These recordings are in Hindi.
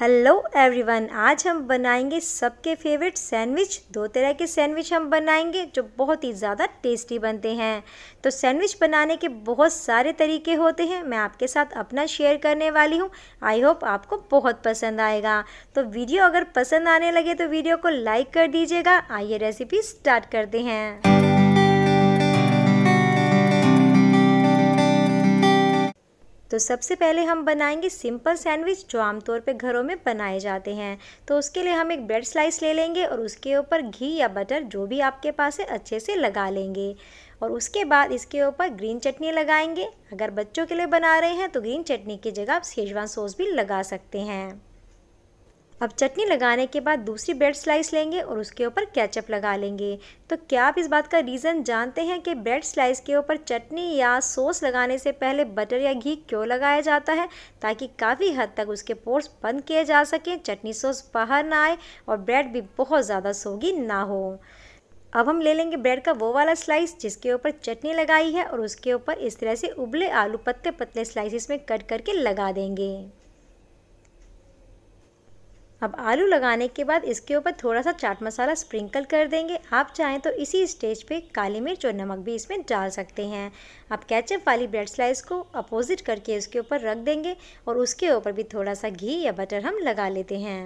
हेलो एवरीवन आज हम बनाएंगे सबके फेवरेट सैंडविच दो तरह के सैंडविच हम बनाएंगे जो बहुत ही ज़्यादा टेस्टी बनते हैं तो सैंडविच बनाने के बहुत सारे तरीके होते हैं मैं आपके साथ अपना शेयर करने वाली हूँ आई होप आपको बहुत पसंद आएगा तो वीडियो अगर पसंद आने लगे तो वीडियो को लाइक कर दीजिएगा आइए रेसिपी स्टार्ट करते हैं तो सबसे पहले हम बनाएंगे सिंपल सैंडविच जो आमतौर पे घरों में बनाए जाते हैं तो उसके लिए हम एक ब्रेड स्लाइस ले लेंगे और उसके ऊपर घी या बटर जो भी आपके पास है अच्छे से लगा लेंगे और उसके बाद इसके ऊपर ग्रीन चटनी लगाएंगे अगर बच्चों के लिए बना रहे हैं तो ग्रीन चटनी की जगह आप शेजवान सॉस भी लगा सकते हैं अब चटनी लगाने के बाद दूसरी ब्रेड स्लाइस लेंगे और उसके ऊपर कैचअप लगा लेंगे तो क्या आप इस बात का रीज़न जानते हैं कि ब्रेड स्लाइस के ऊपर चटनी या सॉस लगाने से पहले बटर या घी क्यों लगाया जाता है ताकि काफ़ी हद तक उसके पोर्स बंद किए जा सकें चटनी सॉस बाहर ना आए और ब्रेड भी बहुत ज़्यादा सोगी ना हो अब हम ले लेंगे ब्रेड का वो वाला स्लाइस जिसके ऊपर चटनी लगाई है और उसके ऊपर इस तरह से उबले आलू पत्ते पतले स्लाइसिस में कट करके लगा देंगे अब आलू लगाने के बाद इसके ऊपर थोड़ा सा चाट मसाला स्प्रिंकल कर देंगे आप चाहें तो इसी स्टेज पे काली मिर्च और नमक भी इसमें डाल सकते हैं अब कैचअप वाली ब्रेड स्लाइस को अपोजिट करके इसके ऊपर रख देंगे और उसके ऊपर भी थोड़ा सा घी या बटर हम लगा लेते हैं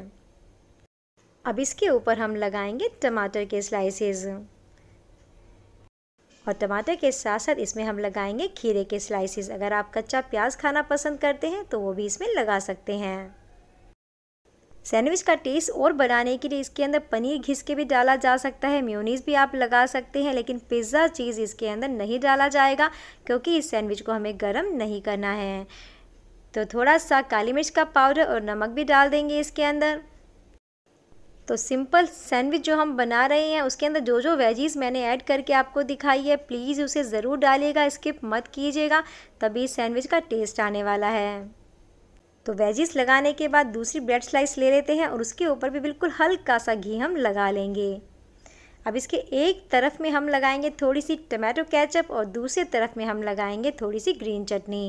अब इसके ऊपर हम लगाएंगे टमाटर के स्लाइसेस और टमाटर के साथ साथ इसमें हम लगाएंगे खीरे के स्लाइसेस अगर आप कच्चा प्याज खाना पसंद करते हैं तो वो भी इसमें लगा सकते हैं सैंडविच का टेस्ट और बनाने के लिए इसके अंदर पनीर घिस के भी डाला जा सकता है म्यूनीस भी आप लगा सकते हैं लेकिन पिज़्ज़ा चीज़ इसके अंदर नहीं डाला जाएगा क्योंकि इस सैंडविच को हमें गर्म नहीं करना है तो थोड़ा सा काली मिर्च का पाउडर और नमक भी डाल देंगे इसके अंदर तो सिंपल सैंडविच जो हम बना रहे हैं उसके अंदर जो जो वेजीज मैंने ऐड करके आपको दिखाई है प्लीज़ उसे ज़रूर डालिएगा स्किप मत कीजिएगा तभी सैंडविच का टेस्ट आने वाला है तो वेजिस लगाने के बाद दूसरी ब्रेड स्लाइस ले लेते हैं और उसके ऊपर भी बिल्कुल हल्का सा घी हम लगा लेंगे अब इसके एक तरफ में हम लगाएंगे थोड़ी सी टमाटो कैचअप और दूसरे तरफ में हम लगाएंगे थोड़ी सी ग्रीन चटनी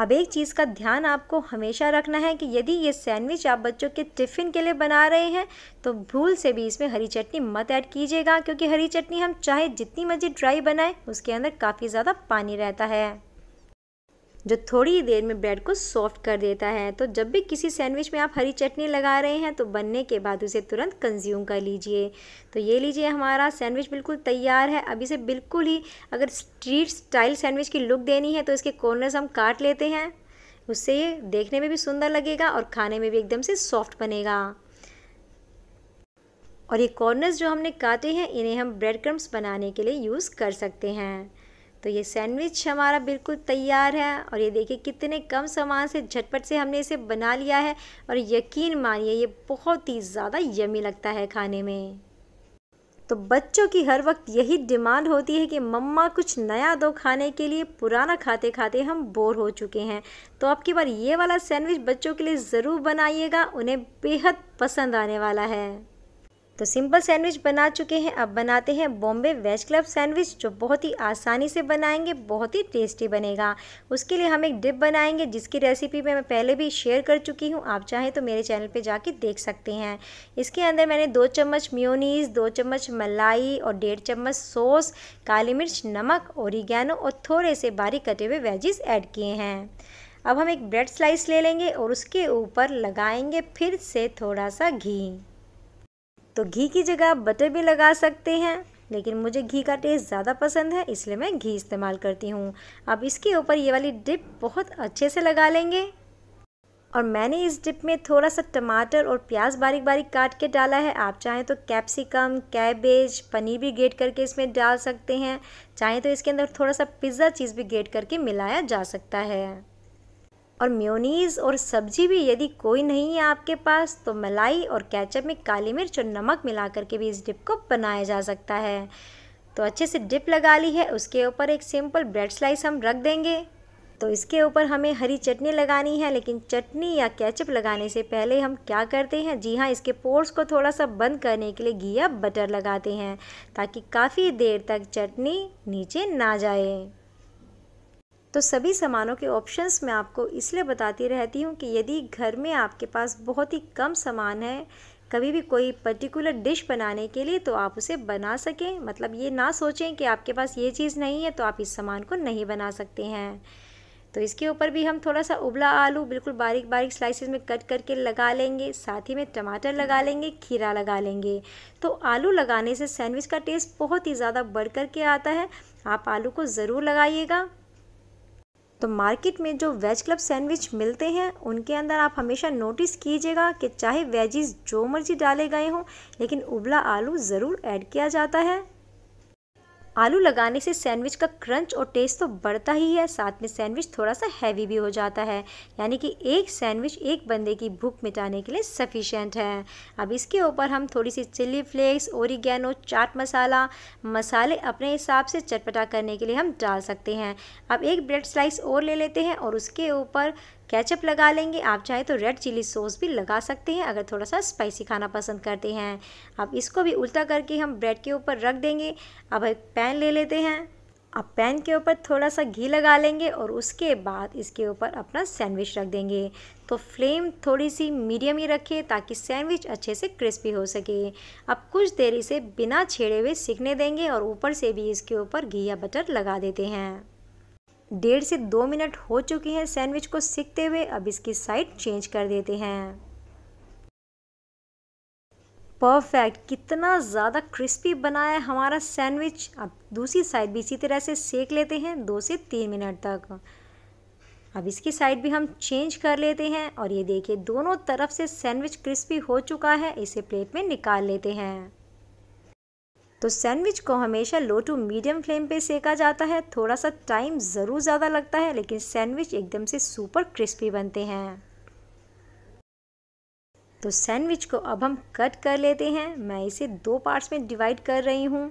अब एक चीज़ का ध्यान आपको हमेशा रखना है कि यदि ये सैंडविच आप बच्चों के टिफ़िन के लिए बना रहे हैं तो भूल से भी इसमें हरी चटनी मत ऐड कीजिएगा क्योंकि हरी चटनी हम चाहे जितनी मर्जी ड्राई बनाएं उसके अंदर काफ़ी ज़्यादा पानी रहता है जो थोड़ी ही देर में ब्रेड को सॉफ्ट कर देता है तो जब भी किसी सैंडविच में आप हरी चटनी लगा रहे हैं तो बनने के बाद उसे तुरंत कंज्यूम कर लीजिए तो ये लीजिए हमारा सैंडविच बिल्कुल तैयार है अभी से बिल्कुल ही अगर स्ट्रीट स्टाइल सैंडविच की लुक देनी है तो इसके कॉर्नर्स हम काट लेते हैं उससे ये देखने में भी सुंदर लगेगा और खाने में भी एकदम से सॉफ्ट बनेगा और ये कॉर्नर्स जो हमने काटे हैं इन्हें हम ब्रेड क्रम्स बनाने के लिए यूज़ कर सकते हैं तो ये सैंडविच हमारा बिल्कुल तैयार है और ये देखिए कितने कम सामान से झटपट से हमने इसे बना लिया है और यकीन मानिए ये बहुत ही ज़्यादा यमी लगता है खाने में तो बच्चों की हर वक्त यही डिमांड होती है कि मम्मा कुछ नया दो खाने के लिए पुराना खाते खाते हम बोर हो चुके हैं तो आपकी बार ये वाला सैंडविच बच्चों के लिए ज़रूर बनाइएगा उन्हें बेहद पसंद आने वाला है तो सिंपल सैंडविच बना चुके हैं अब बनाते हैं बॉम्बे वेज क्लब सैंडविच जो बहुत ही आसानी से बनाएंगे बहुत ही टेस्टी बनेगा उसके लिए हम एक डिप बनाएंगे जिसकी रेसिपी में मैं पहले भी शेयर कर चुकी हूँ आप चाहें तो मेरे चैनल पे जाके देख सकते हैं इसके अंदर मैंने दो चम्मच म्योनीस दो चम्मच मलाई और डेढ़ चम्मच सॉस काली मिर्च नमक औरिगैनो और थोड़े से बारीक कटे हुए वेजिस ऐड किए हैं अब हम एक ब्रेड स्लाइस ले लेंगे और उसके ऊपर लगाएंगे फिर से थोड़ा सा घी तो घी की जगह आप बटर भी लगा सकते हैं लेकिन मुझे घी का टेस्ट ज़्यादा पसंद है इसलिए मैं घी इस्तेमाल करती हूँ अब इसके ऊपर ये वाली डिप बहुत अच्छे से लगा लेंगे और मैंने इस डिप में थोड़ा सा टमाटर और प्याज बारीक बारीक काट के डाला है आप चाहें तो कैप्सिकम कैबेज पनीर भी ग्रेट करके इसमें डाल सकते हैं चाहें तो इसके अंदर थोड़ा सा पिज़्ज़ा चीज़ भी ग्रेट करके मिलाया जा सकता है और म्योनीज़ और सब्जी भी यदि कोई नहीं है आपके पास तो मलाई और कैचअप में काली मिर्च और नमक मिला करके भी इस डिप को बनाया जा सकता है तो अच्छे से डिप लगा ली है उसके ऊपर एक सिंपल ब्रेड स्लाइस हम रख देंगे तो इसके ऊपर हमें हरी चटनी लगानी है लेकिन चटनी या कैचअप लगाने से पहले हम क्या करते हैं जी हाँ इसके पोर्स को थोड़ा सा बंद करने के लिए घी या बटर लगाते हैं ताकि काफ़ी देर तक चटनी नीचे ना जाए तो सभी सामानों के ऑप्शंस मैं आपको इसलिए बताती रहती हूँ कि यदि घर में आपके पास बहुत ही कम सामान है कभी भी कोई पर्टिकुलर डिश बनाने के लिए तो आप उसे बना सकें मतलब ये ना सोचें कि आपके पास ये चीज़ नहीं है तो आप इस सामान को नहीं बना सकते हैं तो इसके ऊपर भी हम थोड़ा सा उबला आलू बिल्कुल बारीक बारीक स्लाइसेस में कट करके लगा लेंगे साथ ही में टमाटर लगा लेंगे खीरा लगा लेंगे तो आलू लगाने से सैंडविच का टेस्ट बहुत ही ज़्यादा बढ़ कर के आता है आप आलू को ज़रूर लगाइएगा तो मार्केट में जो वेज क्लब सैंडविच मिलते हैं उनके अंदर आप हमेशा नोटिस कीजिएगा कि चाहे वेजिस जो मर्जी डाले गए हों लेकिन उबला आलू ज़रूर ऐड किया जाता है आलू लगाने से सैंडविच का क्रंच और टेस्ट तो बढ़ता ही है साथ में सैंडविच थोड़ा सा हैवी भी हो जाता है यानी कि एक सैंडविच एक बंदे की भूख मिटाने के लिए सफिशेंट है अब इसके ऊपर हम थोड़ी सी chilli flakes oregano chaat masala मसाले अपने हिसाब से चटपटा करने के लिए हम डाल सकते हैं अब एक ब्रेड स्लाइस और ले लेते हैं और उसके ऊपर कैचअप लगा लेंगे आप चाहे तो रेड चिली सॉस भी लगा सकते हैं अगर थोड़ा सा स्पाइसी खाना पसंद करते हैं अब इसको भी उल्टा करके हम ब्रेड के ऊपर रख देंगे अब एक पैन ले लेते हैं अब पैन के ऊपर थोड़ा सा घी लगा लेंगे और उसके बाद इसके ऊपर अपना सैंडविच रख देंगे तो फ्लेम थोड़ी सी मीडियम ही रखें ताकि सैंडविच अच्छे से क्रिस्पी हो सके अब कुछ देर इसे बिना छेड़े हुए सीखने देंगे और ऊपर से भी इसके ऊपर घी या बटर लगा देते हैं डेढ़ से दो मिनट हो चुके हैं सैंडविच को सीखते हुए अब इसकी साइड चेंज कर देते हैं परफेक्ट कितना ज़्यादा क्रिस्पी बना है हमारा सैंडविच अब दूसरी साइड भी इसी तरह से सेक लेते हैं दो से तीन मिनट तक अब इसकी साइड भी हम चेंज कर लेते हैं और ये देखिए दोनों तरफ से सैंडविच क्रिस्पी हो चुका है इसे प्लेट में निकाल लेते हैं तो सैंडविच को हमेशा लो टू मीडियम फ्लेम पे सेका जाता है थोड़ा सा टाइम ज़रूर ज़्यादा लगता है लेकिन सैंडविच एकदम से सुपर क्रिस्पी बनते हैं तो सैंडविच को अब हम कट कर लेते हैं मैं इसे दो पार्ट्स में डिवाइड कर रही हूँ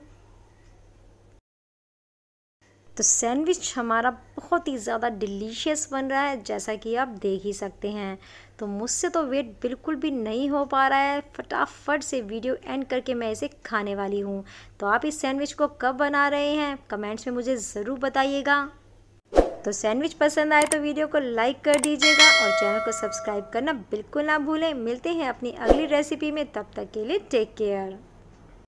तो सैंडविच हमारा बहुत ही ज़्यादा डिलीशियस बन रहा है जैसा कि आप देख ही सकते हैं तो मुझसे तो वेट बिल्कुल भी नहीं हो पा रहा है फटाफट से वीडियो एंड करके मैं इसे खाने वाली हूँ तो आप इस सैंडविच को कब बना रहे हैं कमेंट्स में मुझे ज़रूर बताइएगा तो सैंडविच पसंद आए तो वीडियो को लाइक कर दीजिएगा और चैनल को सब्सक्राइब करना बिल्कुल ना भूलें मिलते हैं अपनी अगली रेसिपी में तब तक के लिए टेक केयर